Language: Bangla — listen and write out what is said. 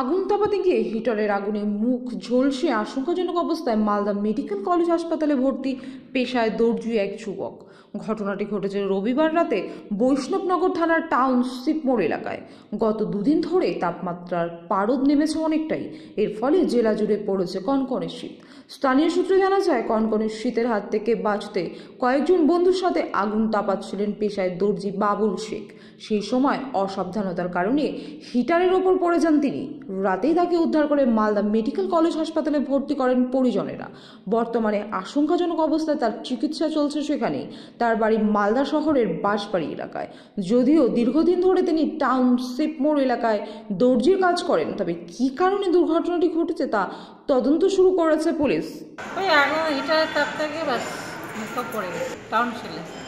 আগুন তাপাতে গিয়ে হিটারের আগুনে মুখ ঝলসে আশঙ্কাজনক অবস্থায় মালদা মেডিকেল কলেজ হাসপাতালে ভর্তি পেশায় দর্জি এক যুবক ঘটনাটি ঘটেছে রবিবার রাতে বৈষ্ণবনগর থানার টাউনশিপ মোড় এলাকায় গত দুদিন ধরে তাপমাত্রার পারদ নেমেছে অনেকটাই এর ফলে জেলা জুড়ে পড়েছে কনকনের শীত স্থানীয় সূত্রে জানা যায় কনকনের শীতের হাত থেকে বাঁচতে কয়েকজন বন্ধুর সাথে আগুন তাপাচ্ছিলেন পেশায় দর্জি বাবুল শেখ সেই সময় অসাবধানতার কারণে হিটারের ওপর পড়ে যান তিনি রাতেই তাকে উদ্ধার করে মালদা মেডিকেল কলেজ হাসপাতালে ভর্তি করেন পরিজনেরা বর্তমানে আশঙ্কাজনক অবস্থায় তার চিকিৎসা চলছে সেখানেই তার বাড়ি মালদা শহরের বাঁশবাড়ি এলাকায় যদিও দীর্ঘদিন ধরে তিনি টাউনশিপ মোড় এলাকায় দর্জির কাজ করেন তবে কি কারণে দুর্ঘটনাটি ঘটেছে তা তদন্ত শুরু করেছে পুলিশ ওই এটা তার থেকে বাস পড়ে গেছে